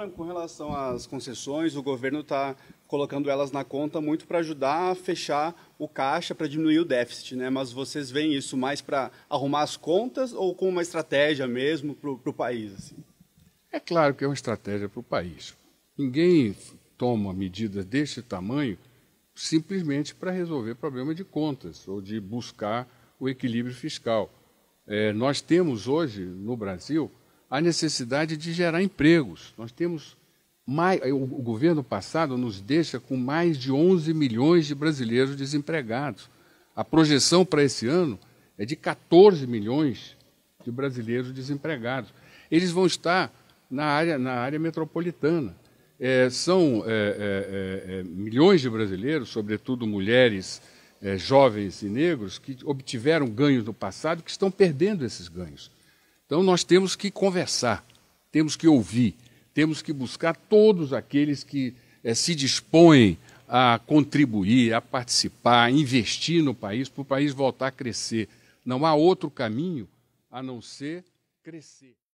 Tá, com relação às concessões, o governo está colocando elas na conta muito para ajudar a fechar o caixa, para diminuir o déficit, né? Mas vocês veem isso mais para arrumar as contas ou com uma estratégia mesmo para o país? Assim? É claro que é uma estratégia para o país. Ninguém toma medidas deste tamanho simplesmente para resolver problema de contas ou de buscar o equilíbrio fiscal. É, nós temos hoje no Brasil a necessidade de gerar empregos. Nós temos mais, o, governo passado nos deixa com mais de 11 milhões de brasileiros desempregados. A projeção para esse ano é de 14 milhões de brasileiros desempregados. Eles vão estar na área, na área metropolitana. É, são é, é, é, é milhões de brasileiros, sobretudo mulheres, é, jovens e negros, que obtiveram ganhos no passado, que estão perdendo esses ganhos. Então nós temos que conversar, temos que ouvir, temos que buscar todos aqueles que é, se dispõem a contribuir, a participar, a investir no país, para o país voltar a crescer. Não há outro caminho a não ser crescer.